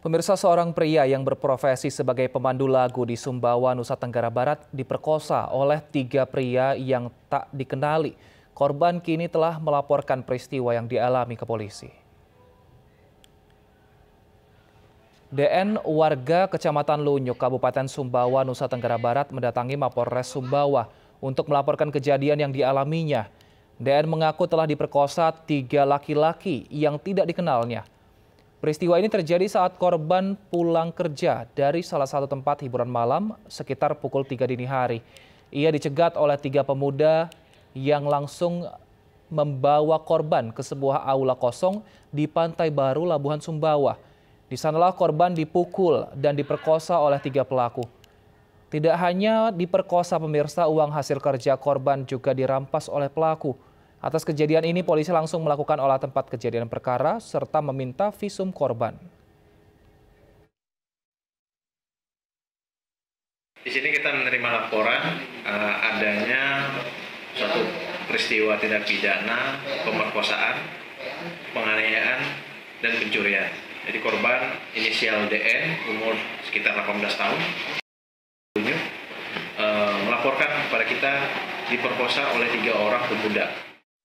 Pemirsa seorang pria yang berprofesi sebagai pemandu lagu di Sumbawa, Nusa Tenggara Barat diperkosa oleh tiga pria yang tak dikenali. Korban kini telah melaporkan peristiwa yang dialami ke polisi. DN warga Kecamatan Lunyuk, Kabupaten Sumbawa, Nusa Tenggara Barat mendatangi Mapolres Sumbawa untuk melaporkan kejadian yang dialaminya. DN mengaku telah diperkosa tiga laki-laki yang tidak dikenalnya Peristiwa ini terjadi saat korban pulang kerja dari salah satu tempat hiburan malam sekitar pukul 3 dini hari. Ia dicegat oleh tiga pemuda yang langsung membawa korban ke sebuah aula kosong di Pantai Baru Labuhan Sumbawa. Di sanalah korban dipukul dan diperkosa oleh tiga pelaku. Tidak hanya diperkosa pemirsa, uang hasil kerja korban juga dirampas oleh pelaku. Atas kejadian ini, polisi langsung melakukan olah tempat kejadian perkara serta meminta visum korban. Di sini kita menerima laporan uh, adanya suatu peristiwa tindak pidana pemerkosaan, penganiayaan, dan pencurian. Jadi korban inisial DN umur sekitar 18 tahun uh, melaporkan kepada kita diperkosa oleh tiga orang pemuda.